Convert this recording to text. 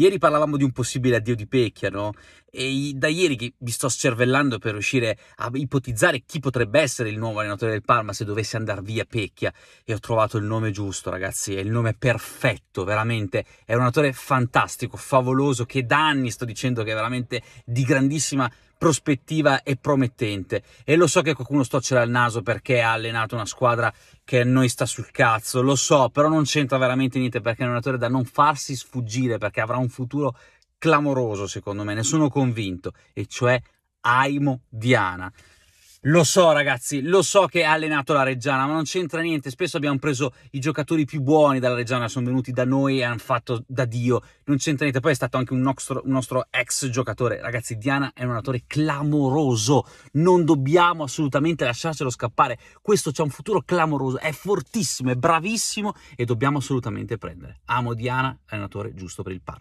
Ieri parlavamo di un possibile addio di Pecchia, no? E da ieri che vi sto scervellando per riuscire a ipotizzare chi potrebbe essere il nuovo allenatore del Parma se dovesse andare via Pecchia. E ho trovato il nome giusto, ragazzi, è il nome perfetto, veramente. È un allenatore fantastico, favoloso, che da anni sto dicendo che è veramente di grandissima importanza prospettiva e promettente. E lo so che qualcuno stoccera cioè il naso perché ha allenato una squadra che a noi sta sul cazzo, lo so, però non c'entra veramente niente perché è un allenatore da non farsi sfuggire perché avrà un futuro clamoroso secondo me, ne sono convinto, e cioè Aimo Diana. Lo so ragazzi, lo so che ha allenato la Reggiana, ma non c'entra niente, spesso abbiamo preso i giocatori più buoni dalla Reggiana, sono venuti da noi e hanno fatto da Dio, non c'entra niente, poi è stato anche un nostro, un nostro ex giocatore, ragazzi Diana è un allenatore clamoroso, non dobbiamo assolutamente lasciarcelo scappare, questo c'è un futuro clamoroso, è fortissimo, è bravissimo e dobbiamo assolutamente prendere. Amo Diana, allenatore giusto per il parco.